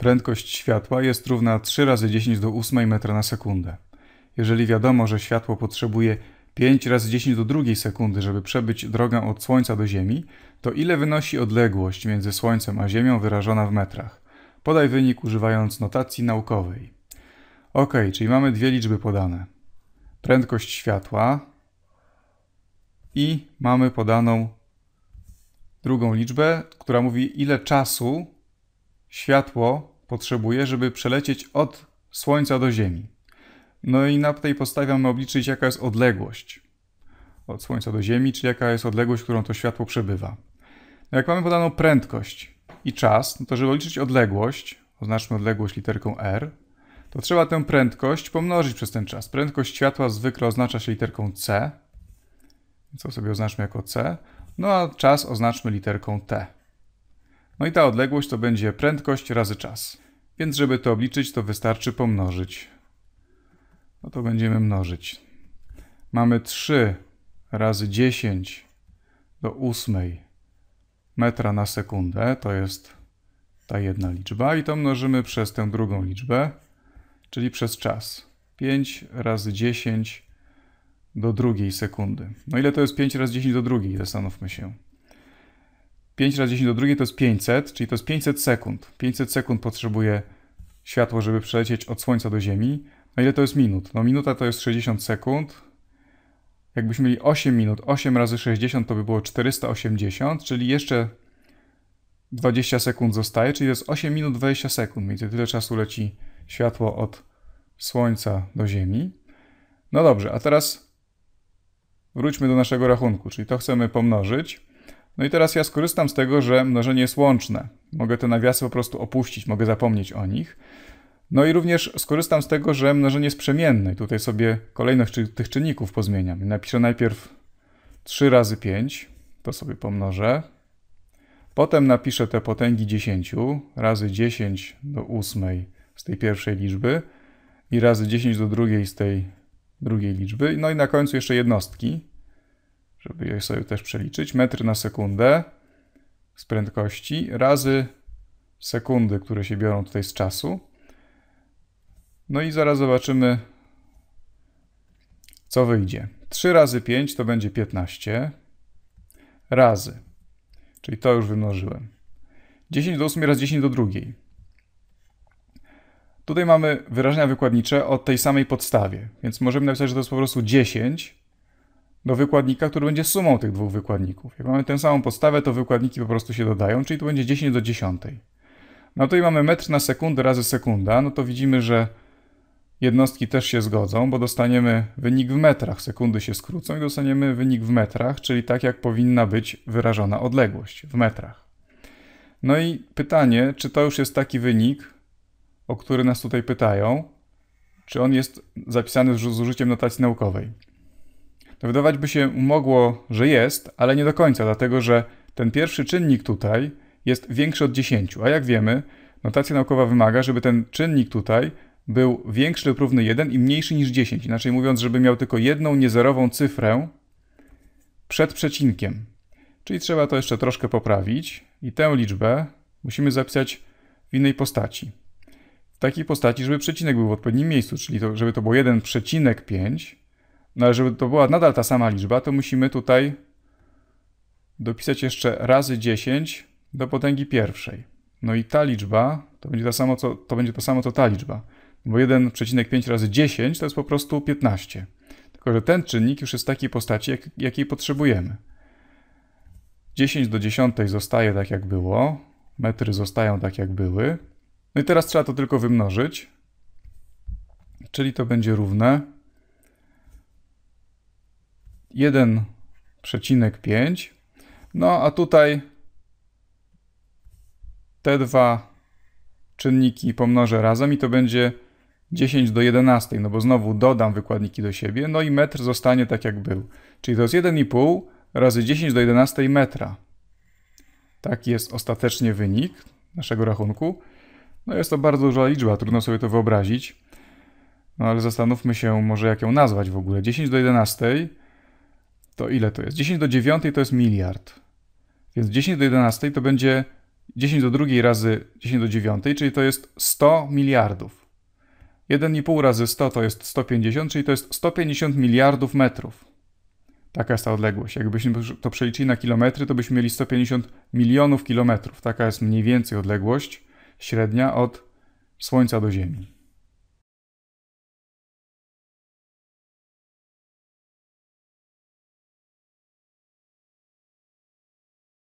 Prędkość światła jest równa 3 razy 10 do 8 metra na sekundę. Jeżeli wiadomo, że światło potrzebuje 5 razy 10 do 2 sekundy, żeby przebyć drogę od Słońca do Ziemi, to ile wynosi odległość między Słońcem a Ziemią wyrażona w metrach? Podaj wynik używając notacji naukowej. Ok, czyli mamy dwie liczby podane. Prędkość światła i mamy podaną drugą liczbę, która mówi ile czasu światło potrzebuje, żeby przelecieć od Słońca do Ziemi. No i na tej podstawie mamy obliczyć, jaka jest odległość od Słońca do Ziemi, czyli jaka jest odległość, którą to światło przebywa. No jak mamy podaną prędkość i czas, no to żeby obliczyć odległość, oznaczmy odległość literką r, to trzeba tę prędkość pomnożyć przez ten czas. Prędkość światła zwykle oznacza się literką c, co sobie oznaczmy jako c, no a czas oznaczmy literką t. No i ta odległość to będzie prędkość razy czas. Więc żeby to obliczyć, to wystarczy pomnożyć. No to będziemy mnożyć. Mamy 3 razy 10 do 8 metra na sekundę. To jest ta jedna liczba. I to mnożymy przez tę drugą liczbę, czyli przez czas. 5 razy 10 do drugiej sekundy. No ile to jest 5 razy 10 do drugiej? Zastanówmy się. 5 razy 10 do drugiej to jest 500, czyli to jest 500 sekund. 500 sekund potrzebuje światło, żeby przelecieć od Słońca do Ziemi. No ile to jest minut? No minuta to jest 60 sekund. Jakbyśmy mieli 8 minut, 8 razy 60 to by było 480, czyli jeszcze 20 sekund zostaje, czyli to jest 8 minut 20 sekund. Mniej więcej tyle czasu leci światło od Słońca do Ziemi. No dobrze, a teraz wróćmy do naszego rachunku, czyli to chcemy pomnożyć. No i teraz ja skorzystam z tego, że mnożenie jest łączne. Mogę te nawiasy po prostu opuścić, mogę zapomnieć o nich. No i również skorzystam z tego, że mnożenie jest przemienne. I tutaj sobie kolejność tych czynników pozmieniam. Napiszę najpierw 3 razy 5, to sobie pomnożę. Potem napiszę te potęgi 10, razy 10 do 8 z tej pierwszej liczby i razy 10 do drugiej z tej drugiej liczby. No i na końcu jeszcze jednostki żeby je sobie też przeliczyć, metry na sekundę z prędkości razy sekundy, które się biorą tutaj z czasu. No i zaraz zobaczymy, co wyjdzie. 3 razy 5 to będzie 15 razy, czyli to już wymnożyłem. 10 do 8 razy 10 do drugiej. Tutaj mamy wyrażenia wykładnicze o tej samej podstawie, więc możemy napisać, że to jest po prostu 10 do wykładnika, który będzie sumą tych dwóch wykładników. Jak mamy tę samą podstawę, to wykładniki po prostu się dodają, czyli to będzie 10 do 10. No to i mamy metr na sekundę razy sekunda, no to widzimy, że jednostki też się zgodzą, bo dostaniemy wynik w metrach, sekundy się skrócą i dostaniemy wynik w metrach, czyli tak jak powinna być wyrażona odległość w metrach. No i pytanie, czy to już jest taki wynik, o który nas tutaj pytają, czy on jest zapisany z użyciem notacji naukowej to wydawać by się mogło, że jest, ale nie do końca, dlatego że ten pierwszy czynnik tutaj jest większy od 10, a jak wiemy, notacja naukowa wymaga, żeby ten czynnik tutaj był większy lub równy 1 i mniejszy niż 10. Inaczej mówiąc, żeby miał tylko jedną niezerową cyfrę przed przecinkiem. Czyli trzeba to jeszcze troszkę poprawić i tę liczbę musimy zapisać w innej postaci. W takiej postaci, żeby przecinek był w odpowiednim miejscu, czyli to, żeby to było 1,5 no ale żeby to była nadal ta sama liczba, to musimy tutaj dopisać jeszcze razy 10 do potęgi pierwszej. No i ta liczba to będzie to samo, co, to, będzie to, samo, co ta liczba. Bo 1,5 razy 10 to jest po prostu 15. Tylko, że ten czynnik już jest w takiej postaci, jak, jakiej potrzebujemy. 10 do 10 zostaje tak, jak było. Metry zostają tak, jak były. No i teraz trzeba to tylko wymnożyć. Czyli to będzie równe 1,5. No a tutaj te dwa czynniki pomnożę razem i to będzie 10 do 11, no bo znowu dodam wykładniki do siebie, no i metr zostanie tak jak był. Czyli to jest 1,5 razy 10 do 11 metra. Taki jest ostatecznie wynik naszego rachunku. No jest to bardzo duża liczba, trudno sobie to wyobrazić. No ale zastanówmy się może jak ją nazwać w ogóle. 10 do 11 to ile to jest? 10 do 9 to jest miliard. Więc 10 do 11 to będzie 10 do 2 razy 10 do 9, czyli to jest 100 miliardów. 1,5 razy 100 to jest 150, czyli to jest 150 miliardów metrów. Taka jest ta odległość. Jakbyśmy to przeliczyli na kilometry, to byśmy mieli 150 milionów kilometrów. Taka jest mniej więcej odległość średnia od Słońca do Ziemi.